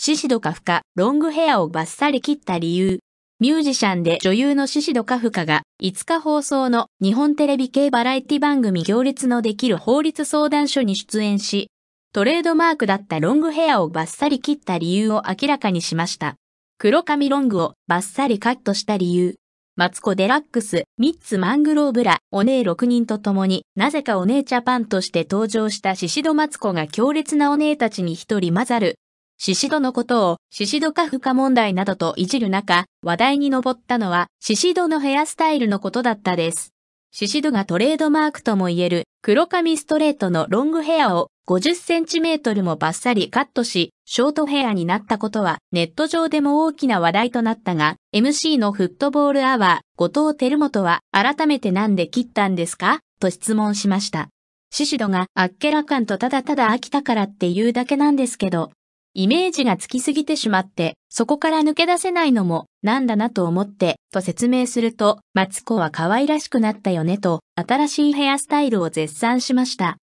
シシドカフカ、ロングヘアをバッサリ切った理由。ミュージシャンで女優のシシドカフカが5日放送の日本テレビ系バラエティ番組行列のできる法律相談所に出演し、トレードマークだったロングヘアをバッサリ切った理由を明らかにしました。黒髪ロングをバッサリカットした理由。マツコデラックス、ミッツマングローブラ、お姉6人と共に、なぜかお姉ちゃパンとして登場したシシドマツコが強烈なお姉たちに一人混ざる、シシドのことを、シシドか不可問題などといじる中、話題に上ったのは、シシドのヘアスタイルのことだったです。シシドがトレードマークともいえる、黒髪ストレートのロングヘアを、50センチメートルもバッサリカットし、ショートヘアになったことは、ネット上でも大きな話題となったが、MC のフットボールアワー、後藤輝元は、改めてなんで切ったんですかと質問しました。シシドがあっけらかんとただただ飽きたからって言うだけなんですけど、イメージがつきすぎてしまって、そこから抜け出せないのも、なんだなと思って、と説明すると、マツコは可愛らしくなったよねと、新しいヘアスタイルを絶賛しました。